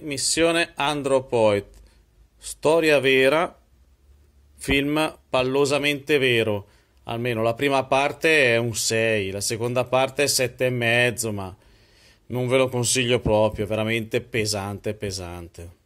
Missione Andropoid, storia vera, film pallosamente vero. Almeno la prima parte è un 6, la seconda parte è 7,5, ma non ve lo consiglio proprio, veramente pesante, pesante.